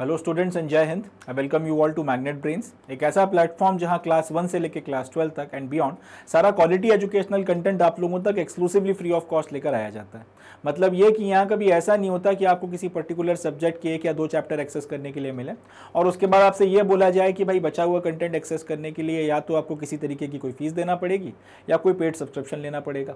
Hello students and जय हिंद I welcome you all to Magnet Brains एक ऐसा प्लेटफॉर्म जहां क्लास वन से लेकर क्लास ट्वेल्व तक एंड बियॉन्ड सारा क्वालिटी एजुकेशनल कंटेंट आप लोगों तक एक्सक्लूसिवली फ्री ऑफ कॉस्ट लेकर आया जाता है मतलब ये कि यहाँ कभी ऐसा नहीं होता कि आपको किसी पर्टिकुलर सब्जेक्ट के एक या दो चैप्टर एक्सेस करने के लिए मिले और उसके बाद आपसे ये बोला जाए कि भाई बचा हुआ कंटेंट एक्सेस करने के लिए या तो आपको किसी तरीके की कोई फीस देना पड़ेगी या कोई पेड सब्सक्रिप्शन लेना पड़ेगा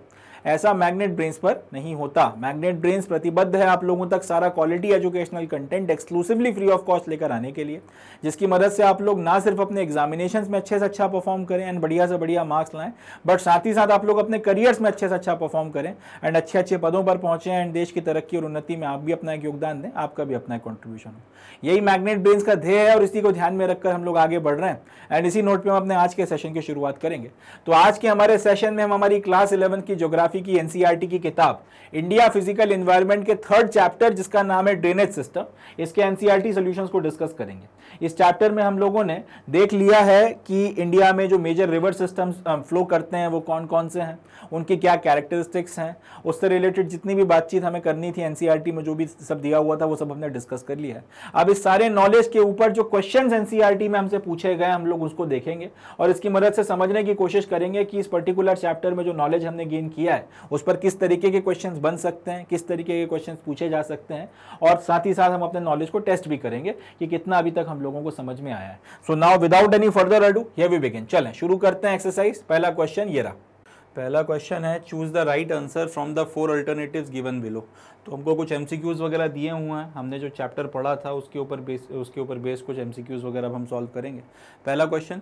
ऐसा मैग्नेट ब्रेन्स पर नहीं होता मैग्नेट ब्रेन्स प्रतिबद्ध है आप लोगों तक सारा quality educational content exclusively free of cost लेकर आने के लिए जिसकी मदद से आप लोग ना सिर्फ अपने एग्जामिनेशन में अच्छे से अच्छा परफॉर्म करें एंड बढ़िया से बढ़िया मार्क्स लाएं बट साथ ही साथ आप लोग अपने करियर्स में अच्छे से अच्छा परफॉर्म करें एंड अच्छे अच्छे पदों पर पहुंचे एंड देश की तरक्की और उन्नति में आप भी अपना एक योगदान दें आपका भी अपना कॉन्ट्रीब्यूशन हो यही मैग्नेट ब्रेन का ध्येय है और इसी को ध्यान में रखकर हम लोग आगे बढ़ रहे हैं एंड इसी नोट पर हम अपने आज के सेशन की शुरुआत करेंगे तो आज के हमारे सेशन में हम हमारी क्लास इलेवन की ज्योग्राफी की एनसीईआरटी e की किताब इंडिया फिजिकल इन्वायरमेंट के थर्ड चैप्टर जिसका नाम है ड्रेनेज सिस्टम इसके एनसीईआरटी सोल्यूशन को डिस्कस करेंगे इस चैप्टर में हम लोगों ने देख लिया है कि इंडिया में जो मेजर रिवर सिस्टम फ्लो करते हैं वो कौन कौन से हैं उनके क्या कैरेक्टरिस्टिक्स हैं उससे रिलेटेड जितनी भी बातचीत हमें करनी थी एनसीईआरटी e में जो भी सब दिया हुआ था वो सब हमने डिस्कस कर लिया है अब इस सारे नॉलेज के ऊपर जो क्वेश्चन एनसीईआरटी e में हमसे पूछे गए हम लोग उसको देखेंगे और इसकी मदद से समझने की कोशिश करेंगे कि इस पर्टिकुलर चैप्टर में जो नॉलेज हमने गेन किया है उस पर किस तरीके के क्वेश्चन बन सकते हैं किस तरीके के क्वेश्चन पूछे जा सकते हैं और साथ ही साथ हम अपने नॉलेज को टेस्ट भी करेंगे कि कितना अभी तक हम लोग लोगों को समझ में आया है so now without any further ado ये वी बिगिन चलें शुरू करते हैं एक्सरसाइज पहला क्वेश्चन ये रहा पहला क्वेश्चन है choose the right answer from the four alternatives given below तो हमको कुछ एम वगैरह दिए हुए हैं हमने जो चैप्टर पढ़ा था उसके ऊपर बेस उसके ऊपर बेस कुछ एम वगैरह अब हम सॉल्व करेंगे पहला question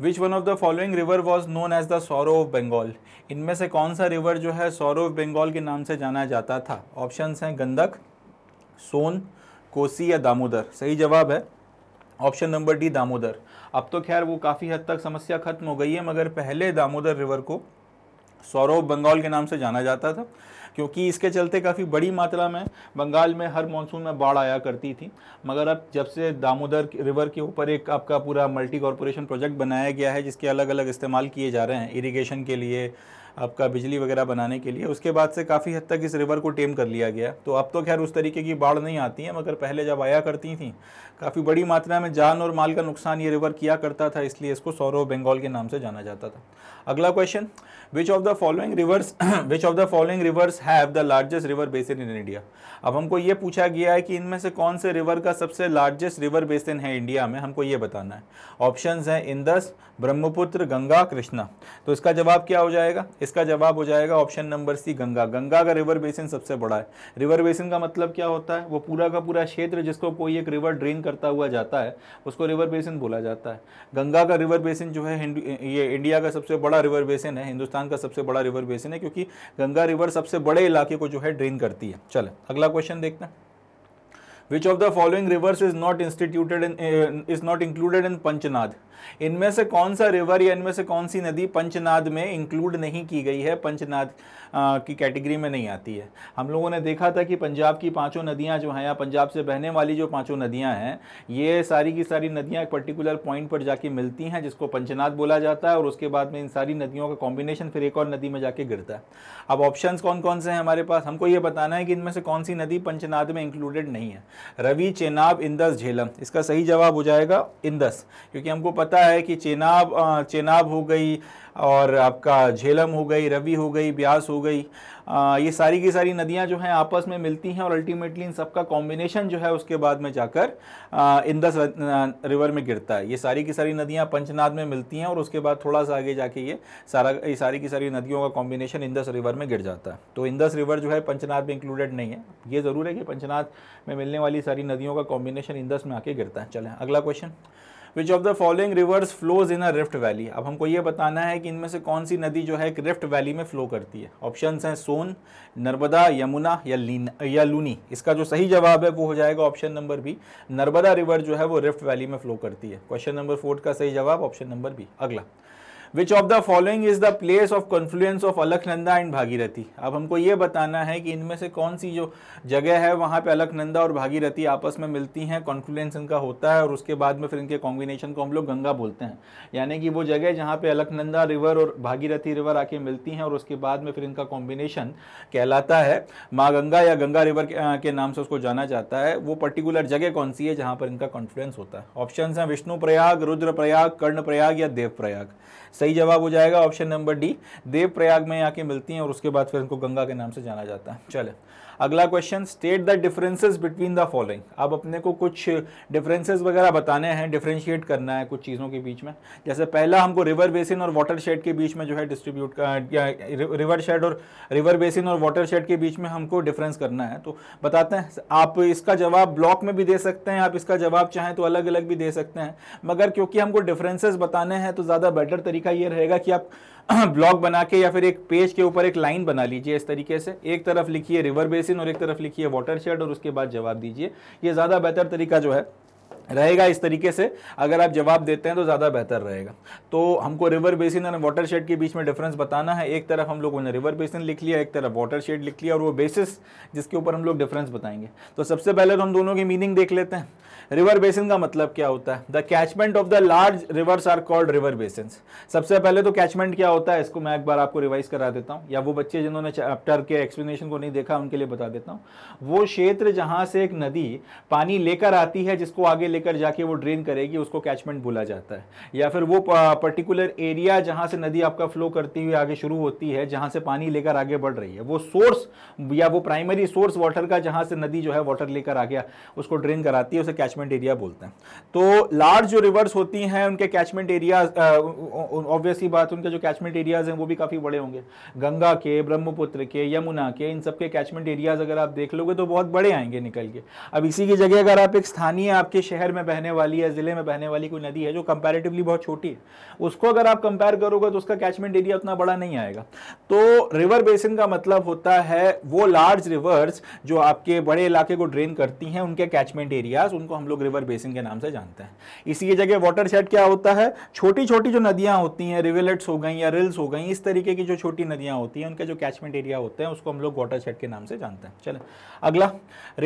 which one of the following river was known as the sorrow of Bengal इनमें से कौन सा रिवर जो है सौरव ऑफ बंगाल के नाम से जाना जाता था ऑप्शन हैं गंदक सोन कोसी या दामोदर सही जवाब है ऑप्शन नंबर डी दामोदर अब तो खैर वो काफ़ी हद तक समस्या खत्म हो गई है मगर पहले दामोदर रिवर को सौरव बंगाल के नाम से जाना जाता था क्योंकि इसके चलते काफ़ी बड़ी मात्रा में बंगाल में हर मानसून में बाढ़ आया करती थी मगर अब जब से दामोदर रिवर के ऊपर एक आपका पूरा मल्टी कॉरपोरेशन प्रोजेक्ट बनाया गया है जिसके अलग अलग इस्तेमाल किए जा रहे हैं इरिगेशन के लिए आपका बिजली वगैरह बनाने के लिए उसके बाद से काफ़ी हद तक इस रिवर को टेम कर लिया गया तो अब तो खैर उस तरीके की बाढ़ नहीं आती है मगर पहले जब आया करती थी काफ़ी बड़ी मात्रा में जान और माल का नुकसान ये रिवर किया करता था इसलिए इसको सौरव बंगाल के नाम से जाना जाता था अगला question which of the following rivers which of the following rivers have the largest river basin in India अब हमको ये पूछा गया है कि इनमें से कौन से रिवर का सबसे लार्जेस्ट रिवर बेसिन है इंडिया में हमको ये बताना है ऑप्शन हैं इंदस ब्रह्मपुत्र गंगा कृष्णा तो इसका जवाब क्या हो जाएगा इसका जवाब हो जाएगा option number C Ganga Ganga का रिवर बेसिन सबसे बड़ा है रिवर बेसिन का मतलब क्या होता है वो पूरा का पूरा क्षेत्र जिसको कोई एक रिवर ड्रेन करता हुआ जाता है उसको रिवर बेसिन बोला जाता है गंगा का रिवर बेसिन जो है ये इंडिया का सबसे बड़ा रिवर बेसिन है हिंदुस्तान का सबसे बड़ा रिवर बेसिन है क्योंकि गंगा रिवर सबसे बड़े इलाके को जो है ड्रेन करती है चले अगला क्वेश्चन देखते हैं which of the following rivers is not instituted in is not included in Panchnad इनमें से कौन सा रिवर या इनमें से कौन सी नदी पंचनाद में इंक्लूड नहीं की गई है पंचनाद की कैटेगरी में नहीं आती है हम लोगों ने देखा था कि पंजाब की पांचों नदियां जो हैं या पंजाब से बहने वाली जो पांचों नदियां हैं ये सारी की सारी नदियां एक पर्टिकुलर पॉइंट पर जाके मिलती हैं जिसको पंचनाद बोला जाता है और उसके बाद में इन सारी नदियों का कॉम्बिनेशन फिर एक और नदी में जाके गिरता है अब ऑप्शन कौन कौन से हैं हमारे पास हमको ये बताना है कि इनमें से कौन सी नदी पंचनाद में इंक्लूडेड नहीं है रवि चेनाब इंदस झेलम इसका सही जवाब हो जाएगा इंदस क्योंकि हमको पता पता है कि चेनाब चेनाब हो गई और आपका झेलम हो गई रवि हो गई ब्यास हो गई आ, ये सारी की सारी नदियां जो हैं आपस में मिलती हैं और अल्टीमेटली इन सबका कॉम्बिनेशन जो है उसके बाद में जाकर इंदस रिवर में गिरता है ये सारी की सारी नदियां पंचनाद में मिलती हैं और उसके बाद थोड़ा सा आगे जाके ये सारा ये सारी की सारी नदियों का कॉम्बिनेशन इंदस रिवर में गिर जाता है तो इंदस रिवर जो है पंचनाद में इंक्लूडेड नहीं है ये ज़रूर है कि पंचनाद में मिलने वाली सारी नदियों का कॉम्बिनेशन इंदस में आके गिरता है चलें अगला question which of the following rivers flows in a rift valley अब हमको ये बताना है कि इनमें से कौन सी नदी जो है एक रिफ्ट वैली में फ्लो करती है ऑप्शन हैं सोन नर्मदा यमुना या लीन या लूनी इसका जो सही जवाब है वो हो जाएगा option number B Narmada river जो है वो रिफ्ट वैली में फ्लो करती है क्वेश्चन नंबर फोर्थ का सही जवाब ऑप्शन नंबर बी अगला which of the following is the place of confluence of Alaknanda and Bhagirathi अब हमको ये बताना है कि इनमें से कौन सी जो जगह है वहाँ पे अलकनंदा और भागीरथी आपस में मिलती हैं कॉन्फ्लुएंस इनका होता है और उसके बाद में फिर इनके कॉम्बिनेशन को हम लोग गंगा बोलते हैं यानी कि वो जगह जहाँ पे अलकनंदा रिवर और भागीरथी रिवर आके मिलती हैं और उसके बाद में फिर इनका कॉम्बिनेशन कहलाता है माँ गंगा या गंगा रिवर के नाम से उसको जाना जाता है वो पर्टिकुलर जगह कौन सी है जहाँ पर इनका कॉन्फ्लुएंस होता है ऑप्शन हैं विष्णु प्रयाग रुद्र प्रयाग कर्ण प्रयाग या देव प्रयाग सही जवाब हो जाएगा ऑप्शन नंबर डी देवप्रयाग में आके मिलती हैं और उसके बाद फिर इनको गंगा के नाम से जाना जाता है चले अगला question state the differences between the following अब अपने को कुछ डिफरेंसेस वगैरह बताने हैं डिफ्रेंशिएट करना है कुछ चीज़ों के बीच में जैसे पहला हमको रिवर बेसिन और वाटर शेड के बीच में जो है डिस्ट्रीब्यूट रिवर शेड और रिवर बेसिन और वाटर शेड के बीच में हमको डिफरेंस करना है तो बताते हैं आप इसका जवाब ब्लॉक में भी दे सकते हैं आप इसका जवाब चाहें तो अलग अलग भी दे सकते हैं मगर क्योंकि हमको डिफरेंसेस बताने हैं तो ज़्यादा बेटर तरीका ये रहेगा कि आप ब्लॉग बना के या फिर एक पेज के ऊपर एक लाइन बना लीजिए इस तरीके से एक तरफ लिखिए रिवर बेसिन और एक तरफ लिखिए वाटर शेड और उसके बाद जवाब दीजिए ये ज़्यादा बेहतर तरीका जो है रहेगा इस तरीके से अगर आप जवाब देते हैं तो ज़्यादा बेहतर रहेगा तो हमको रिवर बेसिन और वाटर शेड के बीच में डिफरेंस बताना है एक तरफ हम लोगों ने रिवर बेसिन लिख लिया एक तरफ वाटर शेड लिख लिया और वो बेसिस जिसके ऊपर हम लोग डिफरेंस बताएंगे तो सबसे पहले तो हम दोनों की मीनिंग देख लेते हैं रिवर बेसिन का मतलब क्या होता है the catchment of the large rivers are called river basin सबसे पहले तो कैचमेंट क्या होता है इसको मैं एक बार आपको रिवाइज करा देता हूँ या वो बच्चे जिन्होंने चैप्टर के एक्सप्लेनेशन को नहीं देखा उनके लिए बता देता हूँ वो क्षेत्र जहाँ से एक नदी पानी लेकर आती है जिसको आगे लेकर लेकर जाके वो ड्रेन करेगी उसको कैचमेंट बोला जाता है या फिर वो पर्टिकुलर एरिया जहाँ से नदी आपका फ्लो करती हुई आगे शुरू होती है जहाँ से पानी लेकर आगे बढ़ रही है वो सोर्स या वो प्राइमरी सोर्स वाटर का जहाँ से नदी जो है वाटर लेकर आ गया उसको ड्रेन कराती है उसे कैचमेंट एरिया बोलते हैं तो लार्ज जो रिवर्स होती हैं उनके कैचमेंट एरिया ऑब्वियसली बात उनके जो कैचमेंट एरियाज हैं वो भी काफ़ी बड़े होंगे गंगा के ब्रह्मपुत्र के यमुना के इन सबके कैचमेंट एरियाज अगर आप देख लोगे तो बहुत बड़े आएंगे निकल के अब इसी की जगह अगर आप एक स्थानीय आपके शहर शहर में बहने वाली या ज़िले में बहने वाली कोई नदी है जो कंपैरेटिवली बहुत छोटी है उसको अगर आप कंपेयर करोगे तो उसका कैचमेंट एरिया उतना बड़ा नहीं आएगा तो रिवर बेसिन का मतलब होता है वो लार्ज रिवर्स जो आपके बड़े इलाके को ड्रेन करती हैं उनके कैचमेंट एरियाज उनको हम लोग रिवर बेसिन के नाम से जानते हैं इसी की जगह वाटर शेड क्या होता है छोटी छोटी जो नदियाँ होती हैं रिवेलेट्स हो गई या रिल्स हो गई इस तरीके की जो छोटी नदियाँ होती हैं उनका जो कैचमेंट एरिया होते हैं उसको हम लोग वाटर शेड के नाम से जानते हैं चले अगला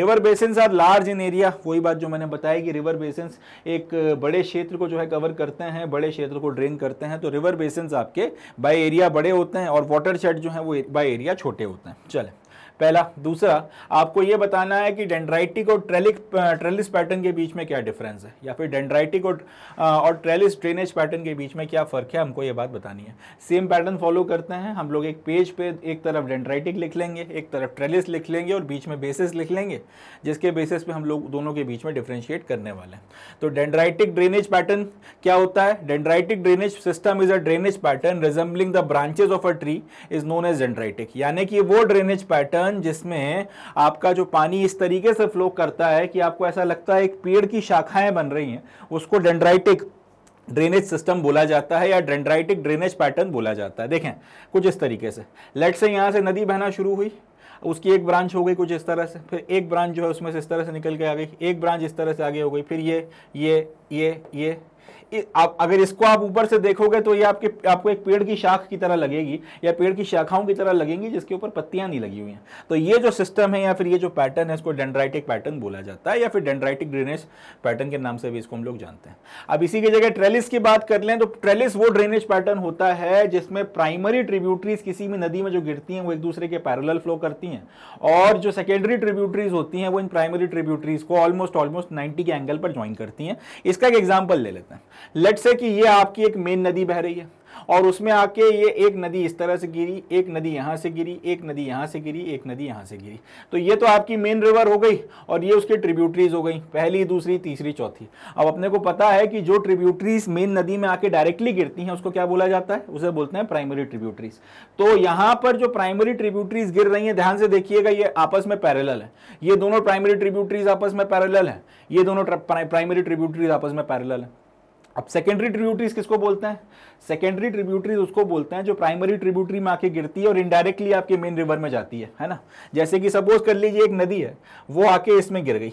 river basin are large in area वही बात जो मैंने बताया कि रिवर रिवर बेसन्स एक बड़े क्षेत्र को जो है कवर करते हैं बड़े क्षेत्र को ड्रेन करते हैं तो रिवर बेसन्स आपके बाय एरिया बड़े होते हैं और वाटर शेड जो है वो बाय एरिया छोटे होते हैं चले पहला दूसरा आपको यह बताना है कि डेंड्राइटिक और ट्रेलिक ट्रेलिस पैटर्न के बीच में क्या डिफरेंस है या फिर डेंड्राइटिक और और ट्रेलिस ड्रेनेज पैटर्न के बीच में क्या फ़र्क है हमको ये बात बतानी है सेम पैटर्न फॉलो करते हैं हम लोग एक पेज पे एक तरफ डेंड्राइटिक लिख लेंगे एक तरफ ट्रेलिस लिख लेंगे और बीच में बेसिस लिख लेंगे जिसके बेसिस पे हम लोग दोनों के बीच में डिफ्रेंशिएट करने वाले हैं तो डेंड्राइटिक ड्रेनेज पैटर्न क्या होता है dendritic drainage system is a drainage pattern resembling the branches of a tree is known as dendritic यानी कि वो ड्रेनेज पैटर्न पैटर्न जिसमें आपका जो पानी इस तरीके से फ्लो करता है कि आपको ऐसा लगता है एक पेड़ की शाखाएं बन रही हैं उसको डेंड्राइटिक ड्रेनेज सिस्टम बोला जाता है या डेंड्राइटिक ड्रेनेज पैटर्न बोला जाता है देखें कुछ इस तरीके से लेट से यहाँ से नदी बहना शुरू हुई उसकी एक ब्रांच हो गई कुछ इस तरह से फिर एक ब्रांच जो है उसमें से इस तरह से निकल के आ गई एक ब्रांच इस तरह से आगे हो गई फिर ये ये ये ये आप अगर इसको आप ऊपर से देखोगे तो ये आपके आपको एक पेड़ की शाख की तरह लगेगी या पेड़ की शाखाओं की तरह लगेंगी जिसके ऊपर पत्तियां नहीं लगी हुई हैं तो ये जो सिस्टम है या फिर ये जो पैटर्न है इसको डेंड्राइटिक पैटर्न बोला जाता है या फिर डेंड्राइटिक ड्रेनेज पैटर्न के नाम से भी इसको हम लोग जानते हैं अब इसी की जगह ट्रेलिस की बात कर लें तो ट्रेलिस वो ड्रेनेज पैटर्न होता है जिसमें प्राइमरी ट्रिब्यूटरीज किसी भी नदी में जो गिरती हैं वो एक दूसरे के पैरल फ्लो करती हैं और जो सेकेंडरी ट्रिब्यूटरीज होती हैं वो इन प्राइमरी ट्रिब्यूटरीज को ऑलमोस्ट ऑलमोस्ट नाइन्टी के एंगल पर ज्वाइन करती हैं इसका एक एग्जाम्पल ले लेते हैं लेट से कि ये आपकी एक मेन नदी बह रही है और उसमें आके ये एक नदी इस तरह से गिरी एक नदी यहाँ से गिरी एक नदी यहाँ से गिरी एक नदी यहाँ से गिरी तो ये तो आपकी मेन रिवर हो गई और ये उसकी ट्रिब्यूटरीज हो गई पहली दूसरी तीसरी चौथी अब अपने को पता है कि जो ट्रिब्यूटरीज मेन नदी में आके डायरेक्टली गिरती हैं उसको क्या बोला जाता है उसे बोलते हैं प्राइमरी ट्रिब्यूटरीज तो यहाँ पर जो प्राइमरी ट्रिब्यूटरीज गिर रही हैं ध्यान से देखिएगा ये आपस में पैरल है ये दोनों प्राइमरी ट्रिब्यूटरीज आपस में पैरल है ये दोनों प्राइमरी ट्रिब्यूटरीज आपस में पैरल है अब सेकेंडरी ट्रिब्यूटरीज किसको बोलते हैं सेकेंडरी ट्रिब्यूटरीज उसको बोलते हैं जो प्राइमरी ट्रिब्यूटरी में आके गिरती है और इनडायरेक्टली आपके मेन रिवर में जाती है है ना जैसे कि सपोज कर लीजिए एक नदी है वो आके इसमें गिर गई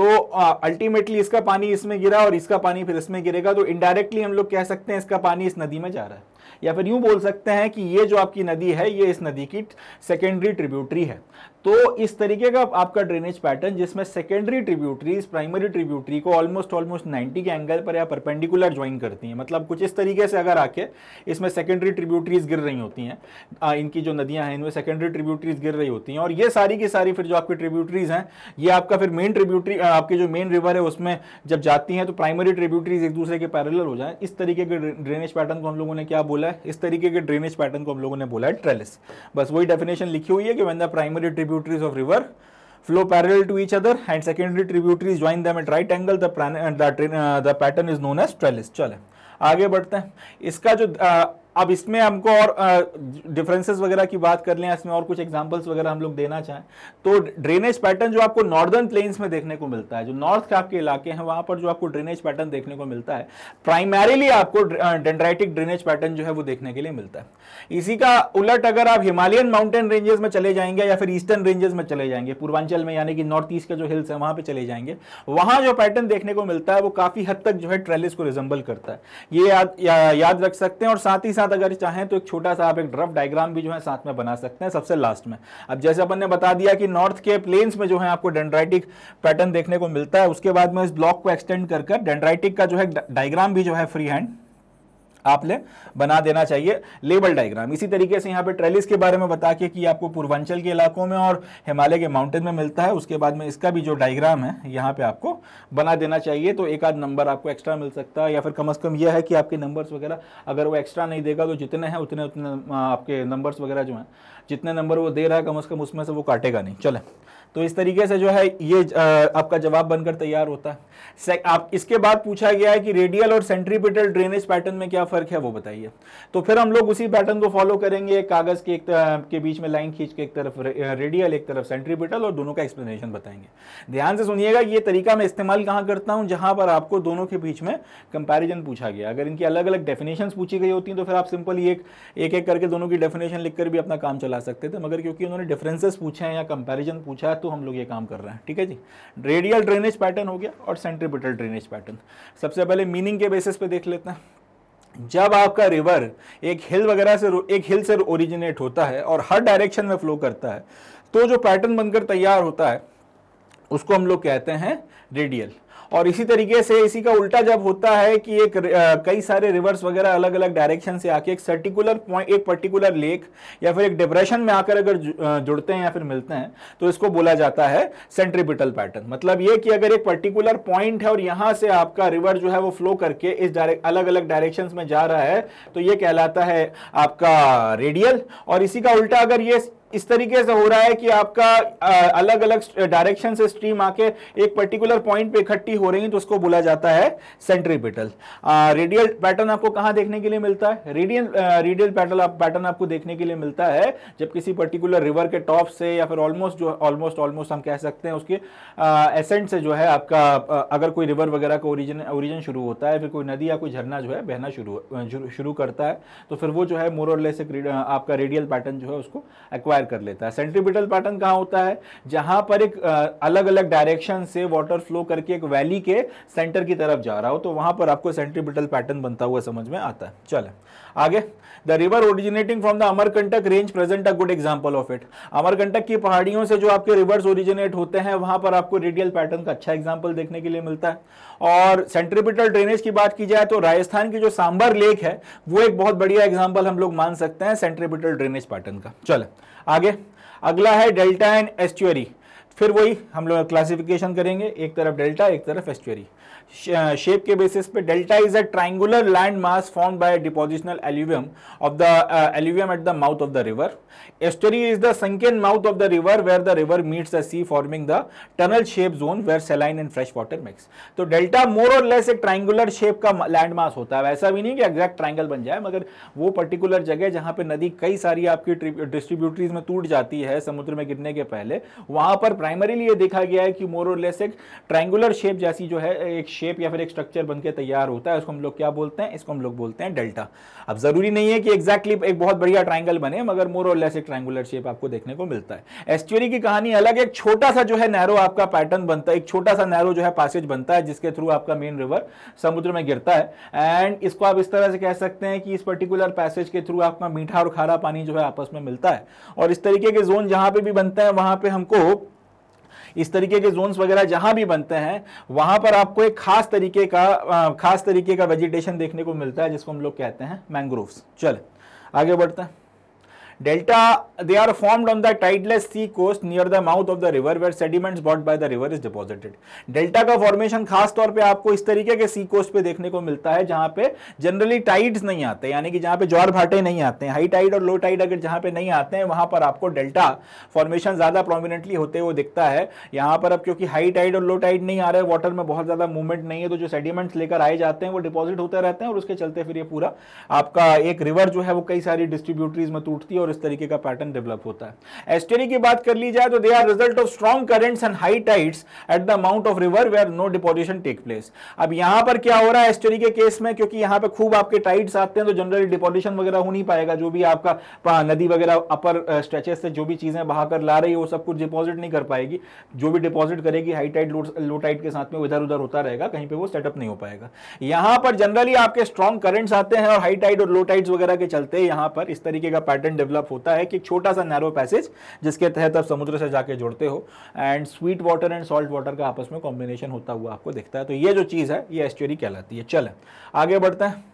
तो अल्टीमेटली इसका पानी इसमें गिरा और इसका पानी फिर इसमें गिरेगा तो इनडायरेक्टली हम लोग कह सकते हैं इसका पानी इस नदी में जा रहा है या फिर यूं बोल सकते हैं कि ये जो आपकी नदी है ये इस नदी की सेकेंडरी ट्रिब्यूटरी है तो इस तरीके का आपका ड्रेनेज पैटर्न जिसमें सेकेंडरी ट्रिब्यूटरीज प्राइमरी ट्रिब्यूटरी को ऑलमोस्ट ऑलमोस्ट 90 के एंगल पर या परपेंडिकुलर ज्वाइन करती हैं मतलब कुछ इस तरीके से अगर आके इसमें सेकेंडरी ट्रिब्यूटरीज गिर रही होती हैं इनकी जो नदियां हैं इनमें सेकेंडरी ट्रिब्यूटरीज गिर रही होती हैं और ये सारी की सारी फिर जो आपकी ट्रिब्यूटरीज हैं ये आपका फिर मेन ट्रिब्यूटरी आपकी जो मेन रिवर है उसमें जब जाती हैं तो प्राइमरी ट्रिब्यूटरीज एक दूसरे के पैरल हो जाए इस तरीके के ड्रेनेज पैटर्न को हम लोगों ने क्या बोला है इस तरीके के ड्रेनेज पैटर्न को हम लोगों ने बोला है ट्रेलिस बस वही डेफिनेशन लिखी हुई है कि when the primary tribute tributaries of river flow parallel to each other and secondary tributaries join them at right angle the, plan, uh, the, uh, the pattern is known as trellis. chale aage badhte hain iska jo uh, अब इसमें हमको और differences वगैरह की बात कर लें इसमें और कुछ एग्जांपल्स वगैरह हम लोग देना चाहें तो ड्रेनेज पैटर्न जो आपको नॉर्दर्न प्लेन्स में देखने को मिलता है जो नॉर्थ के आपके इलाके हैं वहां पर जो आपको ड्रेनेज पैटर्न देखने को मिलता है प्राइमरीली आपको डेंड्राइटिक ड्रेनेज पैटर्न जो है वो देखने के लिए मिलता है इसी का उलट अगर आप हिमालयन माउंटेन रेंजेस में चले जाएंगे या फिर ईस्टर्न रेंजेस में चले जाएंगे पूर्वांचल में यानी कि नॉर्थ ईस्ट का जो हिल्स है वहां पर चले जाएंगे वहां जो पैटर्न देखने को मिलता है वो काफी हद तक जो है ट्रेलिस को रिजेंबल करता है ये याद याद रख सकते हैं और साथ ही साथ साथ अगर चाहें तो एक छोटा सा आप एक ड्रफ डायग्राम भी जो है साथ में बना सकते हैं सबसे लास्ट में अब जैसे अपन ने बता दिया कि नॉर्थ के प्लेन्स में जो है आपको डेंड्राइटिक पैटर्न देखने को मिलता है उसके बाद में इस ब्लॉक को एक्सटेंड कर डेंड्राइटिक का जो है डायग्राम भी जो है फ्री हैंड आपने बना देना चाहिए लेबल डायग्राम इसी तरीके से यहाँ पे ट्रेलिस के बारे में बता के कि आपको पूर्वांचल के इलाकों में और हिमालय के माउंटेन में मिलता है उसके बाद में इसका भी जो डायग्राम है यहाँ पे आपको बना देना चाहिए तो एक आध नंबर आपको एक्स्ट्रा मिल सकता है या फिर कम अज़ कम यह है कि आपके नंबर्स वगैरह अगर वो एक्स्ट्रा नहीं देगा तो जितने हैं उतने उतने आपके नंबर्स वगैरह जो हैं जितने नंबर वो दे रहा है कम अज़ कम उसमें से वो काटेगा नहीं चले तो इस तरीके से जो है ये आपका जवाब बनकर तैयार होता है आप इसके बाद पूछा गया है कि रेडियल और सेंट्रीपिटल ड्रेनेज पैटर्न में क्या फ़र्क है वो बताइए तो फिर हम लोग उसी पैटर्न को फॉलो करेंगे कागज़ के एक के बीच में लाइन खींच के एक तरफ रेडियल एक तरफ सेंट्रीपिटल और दोनों का एक्सप्लेनेशन बताएंगे ध्यान से सुनिएगा ये तरीका मैं इस्तेमाल कहां करता हूं जहां पर आपको दोनों के बीच में कंपेरिजन पूछा गया अगर इनकी अलग अलग डेफिनेशन पूछी गई होती तो फिर आप सिंपल एक एक करके दोनों की डेफिनेशन लिखकर भी अपना काम चला सकते थे मगर क्योंकि उन्होंने डिफरेंसेस पूछे हैं या कंपेरिजन पूछा है तो धातु तो हम लोग ये काम कर रहे हैं ठीक है जी रेडियल ड्रेनेज पैटर्न हो गया और सेंट्रीपिटल ड्रेनेज पैटर्न सबसे पहले मीनिंग के बेसिस पे देख लेते हैं जब आपका रिवर एक हिल वगैरह से एक हिल से ओरिजिनेट होता है और हर डायरेक्शन में फ्लो करता है तो जो पैटर्न बनकर तैयार होता है उसको हम लोग कहते हैं रेडियल और इसी तरीके से इसी का उल्टा जब होता है कि एक कई सारे रिवर्स वगैरह अलग अलग डायरेक्शन से आके एक सर्टिकुलर पॉइंट एक पर्टिकुलर लेक या फिर एक डिप्रेशन में आकर अगर जुड़ते हैं या फिर मिलते हैं तो इसको बोला जाता है सेंट्रीपिटल पैटर्न मतलब ये कि अगर एक पर्टिकुलर पॉइंट है और यहाँ से आपका रिवर जो है वो फ्लो करके इस अलग अलग डायरेक्शन में जा रहा है तो ये कहलाता है आपका रेडियल और इसी का उल्टा अगर ये इस तरीके से हो रहा है कि आपका अलग अलग डायरेक्शन से स्ट्रीम आके एक पर्टिकुलर पॉइंट पे इकट्ठी हो रही है तो उसको बोला जाता है सेंट्रीपिटल रेडियल पैटर्न आपको कहां देखने के लिए मिलता है रेडियल रेडियल पैटर्न आप पैटर्न आपको देखने के लिए मिलता है जब किसी पर्टिकुलर रिवर के टॉप से या फिर ऑलमोस्ट जो ऑलमोस्ट ऑलमोस्ट हम कह सकते हैं उसके एसेंट से जो है आपका अगर कोई रिवर वगैरह का ओरिजिन ओरिजिन शुरू होता है फिर कोई नदी या कोई झरना जो है बहना शुरू शुरू करता है तो फिर वो जो है मोरलेस एक आपका रेडियल पैटर्न जो है उसको एक्वायर एक्वायर कर लेता है सेंट्रीपिटल पैटर्न कहाँ होता है जहां पर एक अलग अलग डायरेक्शन से वाटर फ्लो करके एक वैली के सेंटर की तरफ जा रहा हो तो वहां पर आपको सेंट्रीपिटल पैटर्न बनता हुआ समझ में आता है चले आगे the river originating from the Amarkantak range present a good example of it Amarkantak की पहाड़ियों से जो आपके रिवर्स ओरिजिनेट होते हैं वहां पर आपको रेडियल पैटर्न का अच्छा एग्जाम्पल देखने के लिए मिलता है और सेंट्रीपिटल ड्रेनेज की बात की जाए तो राजस्थान की जो सांबर लेक है वो एक बहुत बढ़िया एग्जाम्पल हम लोग मान सकते हैं सेंट्रीपिटल ड्रेनेज पैटर्न का चलो आगे अगला है डेल्टा एंड एस्टुअरी फिर वही हम लोग क्लासिफिकेशन करेंगे एक तरफ डेल्टा एक तरफ एस्टुअरी शेप के बेसिस पे delta is a triangular land mass form by depositional alluvium of the alluvium at the mouth of the river estuary is the sunken mouth of the river where the river meets the sea forming the tunnel shape zone where saline and fresh water mix तो delta more और less एक triangular shape का land mass होता है वैसा भी नहीं कि एग्जैक्ट ट्राइंगल बन जाए मगर वो पर्टिकुलर जगह जहां पर नदी कई सारी आपकी डिस्ट्रीब्यूटरीज में टूट जाती है समुद्र में गिरने के पहले वहां पर प्राइमरीली ये देखा गया है कि मोर और लेस एक ट्राइंगुलर शेप जैसी जो है एक शेप या फिर एक स्ट्रक्चर बन के तैयार होता है उसको हम लोग क्या बोलते हैं इसको हम लोग बोलते हैं डेल्टा अब जरूरी नहीं है कि एक्जैक्टली exactly एक बहुत बढ़िया ट्राइंगल बने मगर मोर और लेस एक ट्राइंगुलर शेप आपको देखने को मिलता है एस्ट्यूरी की कहानी अलग एक छोटा सा जो है नैरो आपका पैटर्न बनता है एक छोटा सा नैरो जो है पासेज बनता है जिसके थ्रू आपका मेन रिवर समुद्र में गिरता है एंड इसको आप इस तरह से कह सकते हैं कि इस पर्टिकुलर पैसेज के थ्रू आपका मीठा और खारा पानी जो है आपस में मिलता है और इस तरीके के जोन जहां पर भी बनता है वहां पर हमको इस तरीके के जोन्स वगैरह जहां भी बनते हैं वहां पर आपको एक खास तरीके का खास तरीके का वेजिटेशन देखने को मिलता है जिसको हम लोग कहते हैं मैंग्रोव्स चल आगे बढ़ते हैं Delta, they are formed on the tideless sea coast near the mouth of the river where sediments brought by the river is deposited. Delta का formation खास तौर पे आपको इस तरीके के sea coast पे देखने को मिलता है जहां पे generally tides नहीं आते यानी कि जहां पे ज्वार भाटे नहीं आते हैं हाई टाइड और लो टाइड अगर जहां पे नहीं आते हैं वहां पर आपको डेल्टा फॉर्मेशन ज्यादा प्रोमिनेंटली होते हुए दिखता है यहां पर अब क्योंकि हाई टाइड और लो टाइड नहीं आ रहे वाटर में बहुत ज्यादा मूवमेंट नहीं है तो जो सेडिमेंट्स लेकर आए जाते हैं वो डिपॉजिट होते रहते हैं और उसके चलते फिर ये पूरा आपका एक रिवर जो है वो कई सारी डिस्ट्रीब्यूटरीज में टूटती है और इस तरीके का पैटर्न डेवलप होता है एस्टेरी की बात कर ली जाए तो they are result of strong currents and high tides at the amount of river where no deposition take place अब यहां पर क्या हो रहा है एस्टेरी के केस में क्योंकि यहां पर खूब आपके टाइड्स आते हैं तो जनरली डिपोजिशन वगैरह हो नहीं पाएगा जो भी आपका नदी वगैरह अपर स्ट्रेचेस से जो भी चीजें बहाकर ला रही है वो सब कुछ डिपॉजिट नहीं कर पाएगी जो भी डिपॉजिट करेगी हाई टाइड लो टाइड के साथ में इधर उधर होता रहेगा कहीं पर वो सेटअप नहीं हो पाएगा यहां पर जनरली आपके स्ट्रॉन्ग करेंट्स आते हैं और हाई टाइड और लो टाइड्स वगैरह के चलते यहां पर इस तरीके का पैटर्न डेवलप डेवलप होता है कि छोटा सा नैरो पैसेज जिसके तहत आप समुद्र से जाके जुड़ते हो and sweet water and salt water का आपस में कॉम्बिनेशन होता हुआ आपको दिखता है तो ये जो चीज़ है ये एस्चुरी कहलाती है चलें आगे बढ़ते हैं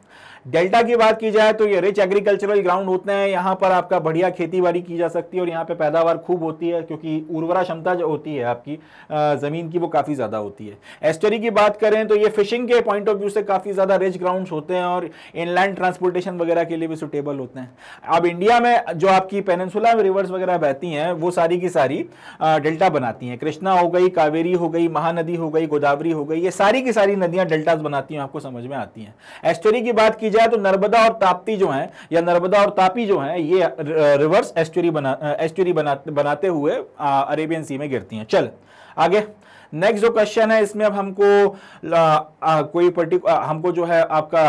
डेल्टा की बात की जाए तो ये रिच एग्रीकल्चरल ग्राउंड होते हैं यहाँ पर आपका बढ़िया खेती बाड़ी की जा सकती है और यहाँ पे पैदावार खूब होती है क्योंकि उर्वरा क्षमता जो होती है आपकी ज़मीन की वो काफ़ी ज़्यादा होती है एस्टरी की बात करें तो ये फिशिंग के पॉइंट ऑफ व्यू से काफ़ी ज़्यादा रिच ग्राउंड होते हैं और इनलैंड ट्रांसपोर्टेशन वगैरह के लिए भी सुटेबल होते हैं अब इंडिया में जो आपकी पेनसुला में रिवर्स वगैरह बहती हैं वो सारी की सारी डेल्टा बनाती हैं कृष्णा हो गई कावेरी हो गई महानदी हो गई गोदावरी हो गई ये सारी की सारी नदियां डेल्टा बनाती हैं आपको समझ में आती हैं एस्टरी की बात की की जाए तो नर्मदा और ताप्ती जो है या नर्मदा और तापी जो है ये रिवर्स एस्टोरी बना एस्टोरी बना, बनाते हुए अरेबियन सी में गिरती हैं चल आगे नेक्स्ट जो क्वेश्चन है इसमें अब हमको आ, आ, कोई पर्टिकुलर हमको जो है आपका